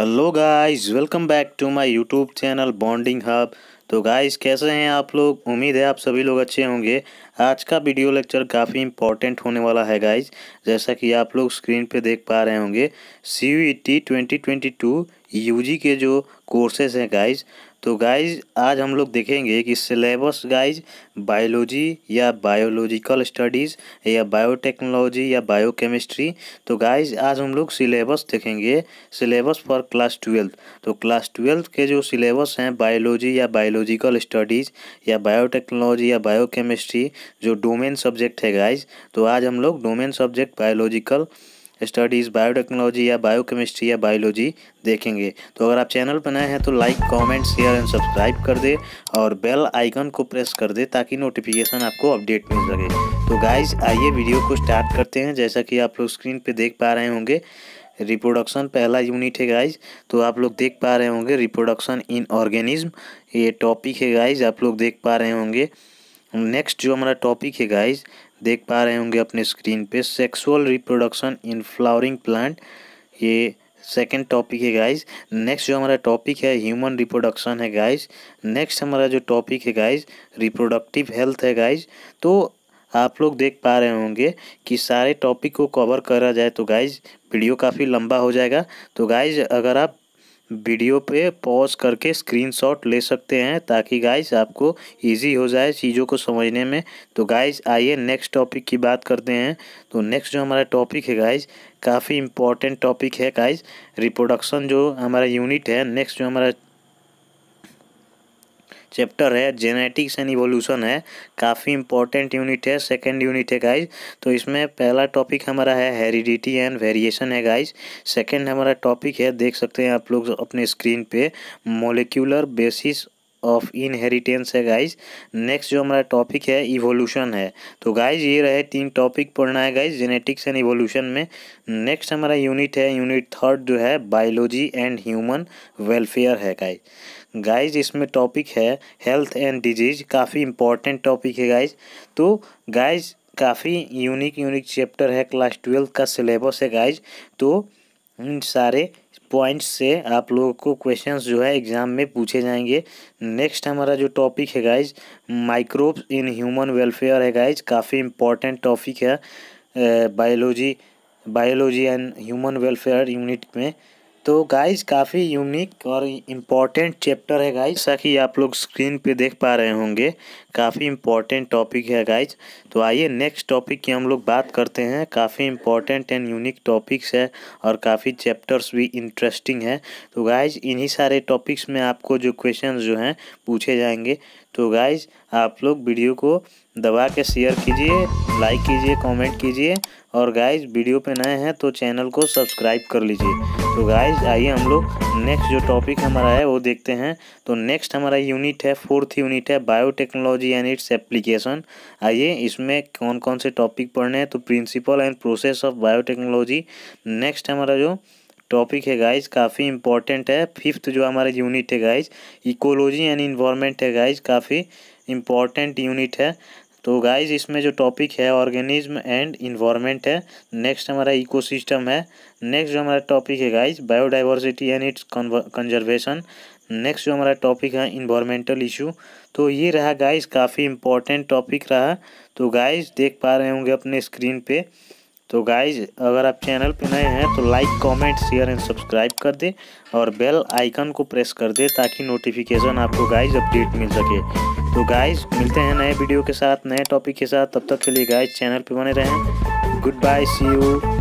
hello guys welcome back to my youtube channel bonding hub तो guys कैसे हैं आप लोग उम्मीद है आप सभी लोग अच्छे होंगे आज का वीडियो लेक्चर काफ़ी इंपॉर्टेंट होने वाला है गाइस जैसा कि आप लोग स्क्रीन पे देख पा रहे होंगे C U T twenty twenty two U G के जो कोर्सेज हैं गाइस तो गाइज आज हम लोग देखेंगे कि सिलेबस गाइज बायोलॉजी या बायोलॉजिकल स्टडीज़ या बायोटेक्नोलॉजी या बायोकेमिस्ट्री तो गाइज आज हम लोग सिलेबस देखेंगे सिलेबस फॉर क्लास ट्वेल्थ तो क्लास ट्वेल्थ के जो सिलेबस हैं बायोलॉजी या बायोलॉजी बायोलॉजिकल स्टडीज़ या बायोटेक्नोलॉजी या बायोकेमिस्ट्री जो डोमेन सब्जेक्ट है गाइज तो आज हम लोग domain subject biological studies biotechnology या बायोकेमिस्ट्री या बायोलॉजी देखेंगे तो अगर आप चैनल पर नए हैं तो like comment share and subscribe कर दे और बेल आइकन को प्रेस कर दे ताकि नोटिफिकेशन आपको अपडेट मिल सके तो गाइज आइए वीडियो को स्टार्ट करते हैं जैसा कि आप लोग स्क्रीन पे देख पा रहे होंगे रिप्रोडक्शन पहला यूनिट है गाइज तो आप लोग देख पा रहे होंगे रिप्रोडक्शन इन ऑर्गेनिज्म ये टॉपिक है गाइज आप लोग देख पा रहे होंगे नेक्स्ट जो हमारा टॉपिक है गाइज देख पा रहे होंगे अपने स्क्रीन पे sexual reproduction in flowering plant ये सेकेंड टॉपिक है गाइज नेक्स्ट जो हमारा टॉपिक है ह्यूमन रिप्रोडक्शन है गाइज नेक्स्ट हमारा जो टॉपिक है गाइज रिप्रोडक्टिव हेल्थ है गाइज तो आप लोग देख पा रहे होंगे कि सारे टॉपिक को कवर करा जाए तो गाइज वीडियो काफ़ी लंबा हो जाएगा तो गाइज अगर आप वीडियो पे पॉज करके स्क्रीनशॉट ले सकते हैं ताकि गाइज आपको इजी हो जाए चीज़ों को समझने में तो गाइज आइए नेक्स्ट टॉपिक की बात करते हैं तो नेक्स्ट जो हमारा टॉपिक है गाइज काफ़ी इंपॉर्टेंट टॉपिक है गाइज रिप्रोडक्शन जो हमारा यूनिट है नेक्स्ट जो हमारा चैप्टर है जेनेटिक्स एंड इवोल्यूशन है काफ़ी इंपॉर्टेंट यूनिट है सेकेंड यूनिट है गाइज तो इसमें पहला टॉपिक हमारा है हेरिडिटी एंड वेरिएशन है गाइज सेकेंड हमारा टॉपिक है देख सकते हैं आप लोग अपने स्क्रीन पे मोलिकुलर बेसिस ऑफ इनहेरिटेंस है गाइज नेक्स्ट जो हमारा टॉपिक है इवोल्यूशन है तो गाइज ये रहे तीन टॉपिक पढ़ना है गाइज जेनेटिक्स एंड इवोल्यूशन में नेक्स्ट हमारा यूनिट है यूनिट थर्ड जो है बायोलॉजी एंड ह्यूमन वेलफेयर है गाइज गाइज इसमें टॉपिक है हेल्थ एंड डिजीज़ काफ़ी इंपॉर्टेंट टॉपिक है गाइज तो गाइज काफ़ी यूनिक यूनिक चैप्टर है क्लास ट्वेल्थ का सिलेबस है गाइज तो इन सारे पॉइंट्स से आप लोगों को क्वेश्चंस जो है एग्ज़ाम में पूछे जाएंगे नेक्स्ट हमारा जो टॉपिक है guys microbes in human welfare है गाइज काफ़ी इम्पोर्टेंट टॉपिक है biology biology and human welfare unit में तो गाइज काफ़ी यूनिक और इम्पोर्टेंट चैप्टर है गाइज जैसा कि आप लोग स्क्रीन पे देख पा रहे होंगे काफ़ी इम्पॉर्टेंट टॉपिक है गाइज तो आइए नेक्स्ट टॉपिक की हम लोग बात करते हैं काफ़ी इम्पॉर्टेंट एंड यूनिक टॉपिक्स है और काफ़ी चैप्टर्स भी इंटरेस्टिंग है तो गाइज इन्हीं सारे टॉपिक्स में आपको जो क्वेश्चन जो हैं पूछे जाएंगे तो गाइज आप लोग वीडियो को दबा के शेयर कीजिए लाइक कीजिए कॉमेंट कीजिए और गाइज वीडियो पर नए हैं तो चैनल को सब्सक्राइब कर लीजिए तो गाइज आइए हम लोग नेक्स्ट जो टॉपिक हमारा है वो देखते हैं तो नेक्स्ट हमारा यूनिट है फोर्थ यूनिट है biotechnology technology and its application आइए इसमें कौन कौन से टॉपिक पढ़ने हैं तो principle and process of biotechnology next हमारा जो टॉपिक है गाइज काफ़ी इंपॉर्टेंट है फिफ्थ तो जो हमारा यूनिट है गाइज इकोलॉजी एंड इन्वायरमेंट है गाइज काफ़ी इंपॉर्टेंट यूनिट है तो गाइज इसमें जो टॉपिक है ऑर्गेनिज्म एंड इन्वायरमेंट है नेक्स्ट हमारा इकोसिस्टम है नेक्स्ट जो हमारा टॉपिक है guys biodiversity and its conservation next जो हमारा टॉपिक है इन्वामेंटल इशू तो ये रहा गाइस काफ़ी इम्पोर्टेंट टॉपिक रहा तो गाइस देख पा रहे होंगे अपने स्क्रीन पे तो गाइज अगर आप चैनल पे नए हैं तो like comment share and subscribe कर दें और बेल आइकन को प्रेस कर दे ताकि नोटिफिकेशन आपको गाइज अपडेट मिल सके तो गाइज मिलते हैं नए वीडियो के साथ नए टॉपिक के साथ तब तक के लिए गाइज चैनल पर बने रहें गुड बाय सी यू